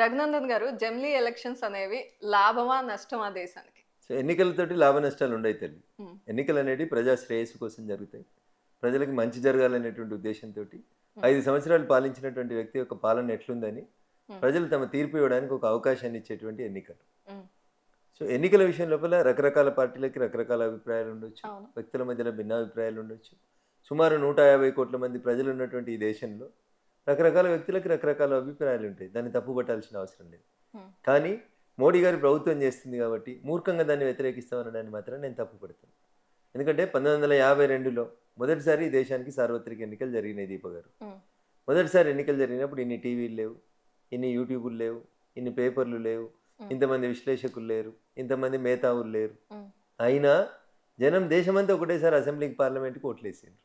రఘునందన్ గారు జమ్లీ ఎలక్షన్స్ అనేవి లాభమా నష్టమా దేశానికి సో ఎన్నికలతోటి లాభ నష్టాలు ఉండవు తల్లి ఎన్నికలు అనేవి ప్రజా శ్రేయస్సు కోసం జరుగుతాయి ప్రజలకు మంచి జరగాలనేటువంటి ఉద్దేశంతో ఐదు సంవత్సరాలు పాలించినటువంటి వ్యక్తి యొక్క పాలన ఎట్లుందని ప్రజలు తమ తీర్పు ఇవ్వడానికి ఒక అవకాశాన్ని ఇచ్చేటువంటి ఎన్నికలు సో ఎన్నికల విషయం లోపల రకరకాల పార్టీలకి రకరకాల అభిప్రాయాలు ఉండొచ్చు వ్యక్తుల మధ్యలో భిన్నాభిప్రాయాలు ఉండొచ్చు సుమారు నూట యాభై కోట్ల మంది ప్రజలు ఉన్నటువంటి ఈ దేశంలో రకరకాల వ్యక్తులకు రకరకాల అభిప్రాయాలు ఉంటాయి దాన్ని తప్పుపట్టాల్సిన అవసరం లేదు కానీ మోడీ గారు ప్రభుత్వం చేస్తుంది కాబట్టి మూర్ఖంగా దాన్ని వ్యతిరేకిస్తామనడాన్ని మాత్రం నేను తప్పుపడతాను ఎందుకంటే పంతొమ్మిది వందల యాభై రెండులో మొదటిసారి దేశానికి సార్వత్రిక ఎన్నికలు జరిగినాయి దీప గారు మొదటిసారి ఎన్నికలు జరిగినప్పుడు ఇన్ని టీవీలు లేవు ఇన్ని యూట్యూబ్లు లేవు ఇన్ని పేపర్లు లేవు ఇంతమంది విశ్లేషకులు లేరు ఇంతమంది మేతావులు లేరు అయినా జనం దేశమంతా ఒకటేసారి అసెంబ్లీకి పార్లమెంట్కి ఓట్లు వేసిండ్రు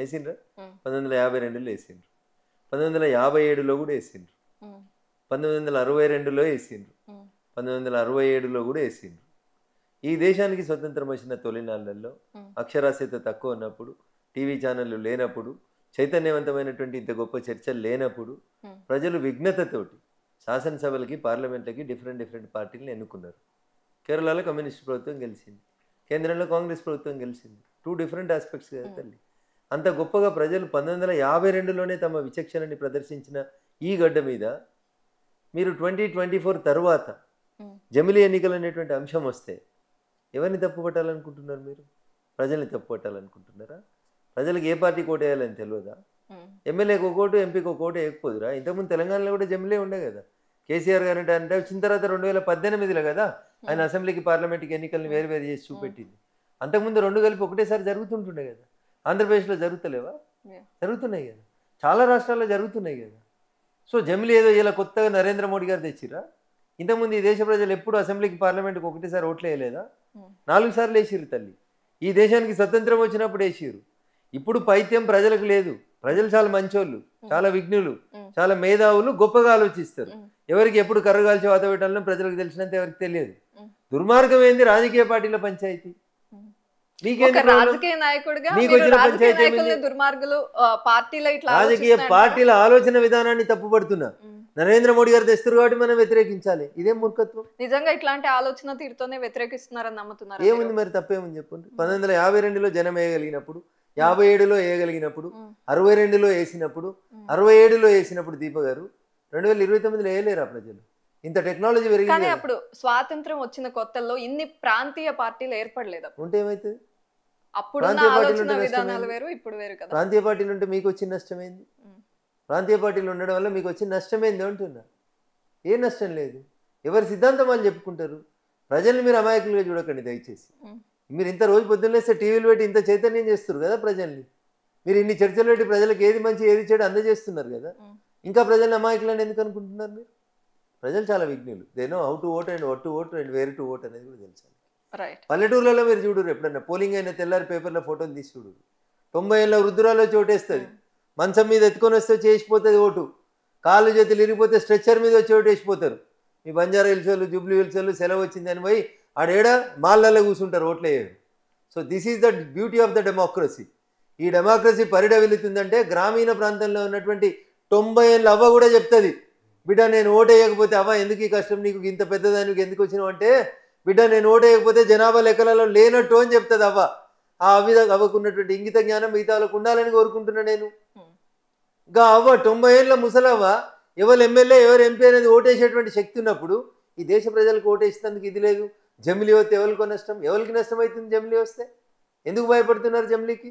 వేసిండ్రా పంతొమ్మిది వందల యాభై రెండులో వేసిండ్రు పంతొమ్మిది వందల యాభై ఏడులో కూడా వేసిండ్రు పంతొమ్మిది వందల అరవై రెండులో వేసిండ్రు పంతొమ్మిది వందల అరవై ఏడులో కూడా వేసిండ్రు ఈ దేశానికి స్వతంత్రం వచ్చిన తొలినాళ్లలో అక్షరాస్యత తక్కువ ఉన్నప్పుడు టీవీ ఛానళ్ళు లేనప్పుడు చైతన్యవంతమైనటువంటి ఇంత గొప్ప చర్చలు లేనప్పుడు ప్రజలు విఘ్నతతోటి శాసనసభలకి పార్లమెంట్లకి డిఫరెంట్ డిఫరెంట్ పార్టీలను ఎన్నుకున్నారు కేరళలో కమ్యూనిస్ట్ ప్రభుత్వం గెలిచింది కేంద్రంలో కాంగ్రెస్ ప్రభుత్వం గెలిచింది టూ డిఫరెంట్ ఆస్పెక్ట్స్ కదా తల్లి అంత గొప్పగా ప్రజలు పంతొమ్మిది వందల యాభై రెండులోనే తమ విచక్షణని ప్రదర్శించిన ఈ గడ్డ మీద మీరు ట్వంటీ ట్వంటీ ఫోర్ తర్వాత జమిలీ ఎన్నికలు అనేటువంటి అంశం వస్తే ఎవరిని తప్పుపట్టాలనుకుంటున్నారు మీరు ప్రజల్ని తప్పుపట్టాలనుకుంటున్నారా ప్రజలకు ఏ పార్టీ కోటేయాలని తెలియదా ఎమ్మెల్యేకి ఒక ఓటు ఎంపీకి ఒక ఓటు వేయకపోదురా ఇంతకుముందు తెలంగాణలో కూడా జమిలే ఉండే కదా కేసీఆర్ గారు అంటే అంటే వచ్చిన తర్వాత రెండు వేల పద్దెనిమిదిలో కదా ఆయన అసెంబ్లీకి పార్లమెంట్కి ఎన్నికలను వేరు వేరు చేసి చూపెట్టింది అంతకుముందు రెండు కలిపి ఒకటేసారి జరుగుతుంటుండే కదా ఆంధ్రప్రదేశ్లో జరుగుతలేవా జరుగుతున్నాయి కదా చాలా రాష్ట్రాల్లో జరుగుతున్నాయి కదా సో జమిలి ఏదో ఇలా కొత్తగా నరేంద్ర మోడీ గారు తెచ్చిరా ఇంతకుముందు ఈ దేశ ప్రజలు ఎప్పుడు అసెంబ్లీకి పార్లమెంట్కి ఒకటేసారి ఓట్లు వేయలేదా hmm. నాలుగు సార్లు వేసిరు తల్లి ఈ దేశానికి స్వతంత్రం వచ్చినప్పుడు వేసిరు ఇప్పుడు పైత్యం ప్రజలకు లేదు ప్రజలు చాలా మంచోళ్ళు hmm. చాలా విఘ్నులు hmm. చాలా మేధావులు గొప్పగా ఆలోచిస్తారు ఎవరికి ఎప్పుడు కర్రగాల్చి వాతావరణంలో ప్రజలకు తెలిసినంత ఎవరికి తెలియదు దుర్మార్గం ఏంది రాజకీయ పార్టీల పంచాయతీ రాజకీయ నాయకుడిగా రాజకీయ దుర్మార్గులు పార్టీల ఇట్లా రాజకీయ పార్టీల ఆలోచన విధానాన్ని తప్పుపడుతున్నా నరేంద్ర మోడీ గారు తెస్తారు కాబట్టి మనం వ్యతిరేకించాలి ఇదే మూర్ఖత్వం నిజంగా ఇట్లాంటి ఆలోచన తీరుతోనే వ్యతిరేకిస్తున్నారని నమ్ముతున్నారు ఏముంది మరి తప్పేముంది చెప్పండి పంతొమ్మిది వందల యాభై రెండులో జనం వేయగలిగినప్పుడు యాభై ఏడులో వేయగలిగినప్పుడు అరవై రెండులో వేసినప్పుడు అరవై ఏడులో వేసినప్పుడు దీప గారు రెండు వేల ఇరవై తొమ్మిదిలో వేయలేరు ఆ ప్రజలు ఇంత టెక్నాలజీ పెరిగింది అప్పుడు స్వాతంత్రం వచ్చిన కొత్తల్లో ఇన్ని ప్రాంతీయ పార్టీలు ఏర్పడలేదు ఉంటే ఏమైతుంది అప్పుడు విధానాలు ఇప్పుడు ప్రాంతీయ పార్టీలు ఉంటే మీకు వచ్చిన నష్టమైంది ప్రాంతీయ పార్టీలు ఉండడం వల్ల మీకు వచ్చిన నష్టమైంది అంటున్నా ఏ నష్టం లేదు ఎవరి సిద్ధాంతం అని చెప్పుకుంటారు ప్రజల్ని మీరు అమాయకులుగా చూడకండి దయచేసి మీరు ఇంత రోజు పొద్దున్నేస్తే టీవీలు పెట్టి ఇంత చైతన్యం చేస్తారు కదా ప్రజల్ని మీరు ఇన్ని చర్చలు పెట్టి ప్రజలకు ఏది మంచి ఏది చెడు అందజేస్తున్నారు కదా ఇంకా ప్రజల్ని అమాయకులని ఎందుకు అనుకుంటున్నారు మీరు ప్రజలు చాలా విఘ్నులు దేనో how to vote and what to vote and where to vote అనేది కూడా తెలుసు పల్లెటూర్లలో మీరు చూడరు ఎప్పుడన్నా పోలింగ్ అయిన తెల్లారి పేపర్లో ఫోటోలు తీసి చూడరు తొంభై ఏళ్ళ వృద్ధురాలో చోటేస్తుంది hmm. మంచం మీద ఎత్తుకొని వస్తే చేసిపోతుంది ఓటు కాళ్ళు చేతులు ఇరిగిపోతే స్ట్రెచ్చర్ మీద చోటు వేసిపోతారు మీ బంజారా హిల్సోళ్ళు జూబ్లీ హిల్సోళ్ళు సెలవు వచ్చిందని పోయి ఆడేడ మాళ్ళల్లో కూర్చుంటారు ఓట్లేయరు so this is the beauty of the democracy ఈ డెమోక్రసీ వెళుతుందంటే గ్రామీణ ప్రాంతంలో ఉన్నటువంటి తొంభై ఏళ్ళ అవ్వ కూడా చెప్తుంది బిడ్డ నేను ఓటేయకపోతే అవ్వ ఎందుకు ఈ కష్టం నీకు ఇంత పెద్దదానికి ఎందుకు వచ్చినావు అంటే బిడ్డ నేను ఓడేయకపోతే జనాభా లెక్కలలో లేనట్టు అని చెప్తుంది అవ్వ ఆ అవిధ అవ్వకున్నటువంటి ఇంగిత జ్ఞానం మిగతాలకు ఉండాలని కోరుకుంటున్నా నేను గా అవ్వ తొంభై ఏళ్ళ ముసలవ్వ ఎవరు ఎమ్మెల్యే ఎవరు ఎంపీ అనేది ఓటేసేటువంటి శక్తి ఉన్నప్పుడు ఈ దేశ ప్రజలకు ఓటేసినందుకు ఇది లేదు జమిలీ వస్తే ఎవరికి నష్టం ఎవరికి నష్టం అవుతుంది జమిలీ వస్తే ఎందుకు భయపడుతున్నారు జమిలీకి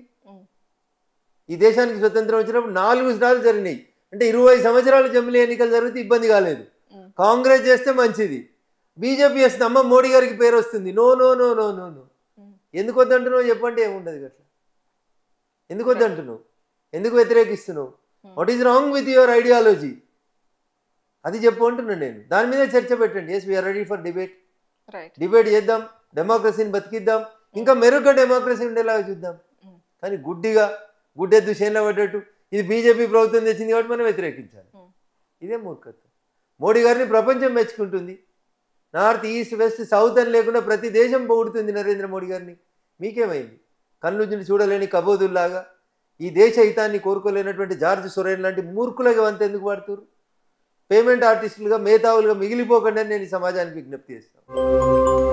ఈ దేశానికి స్వతంత్రం వచ్చినప్పుడు నాలుగు సార్లు జరిగినాయి అంటే ఇరవై సంవత్సరాలు జమిలీ ఎన్నికలు జరిగితే ఇబ్బంది కాలేదు కాంగ్రెస్ చేస్తే మంచిది బీజేపీ వేసిన అమ్మ మోడీ గారికి పేరు వస్తుంది no no no no no no hmm. ఎందుకు వద్దంటున్నావు చెప్పండి ఏముండదు అట్లా ఎందుకు వద్దంటున్నావు ఎందుకు వ్యతిరేకిస్తున్నావు what is wrong with your ideology అది చెప్పు అంటున్నాను నేను దాని మీద చర్చ పెట్టండి yes we are ready for debate debate చేద్దాం డెమోక్రసీని బతికిద్దాం hmm. ఇంకా మెరుగ్గా డెమోక్రసీ ఉండేలాగా చూద్దాం hmm. కానీ గుడ్డిగా గుడ్డే దుషేన్లో పడ్డట్టు ఇది బీజేపీ ప్రభుత్వం తెచ్చింది కాబట్టి మనం వ్యతిరేకించాలి ఇదే మూర్ఖత్వం మోడీ గారిని ప్రపంచం మెచ్చుకుంటుంది నార్త్ ఈస్ట్ వెస్ట్ సౌత్ అని లేకుండా ప్రతి దేశం పోగుడుతుంది నరేంద్ర మోడీ గారిని మీకేమైంది కన్నుజుని చూడలేని కబోదుల్లాగా ఈ దేశ హితాన్ని కోరుకోలేనటువంటి జార్జ్ సురేన్ లాంటి మూర్ఖులకి అంత ఎందుకు పేమెంట్ ఆర్టిస్టులుగా మేధావులుగా మిగిలిపోకండి అని నేను సమాజానికి విజ్ఞప్తి చేస్తాను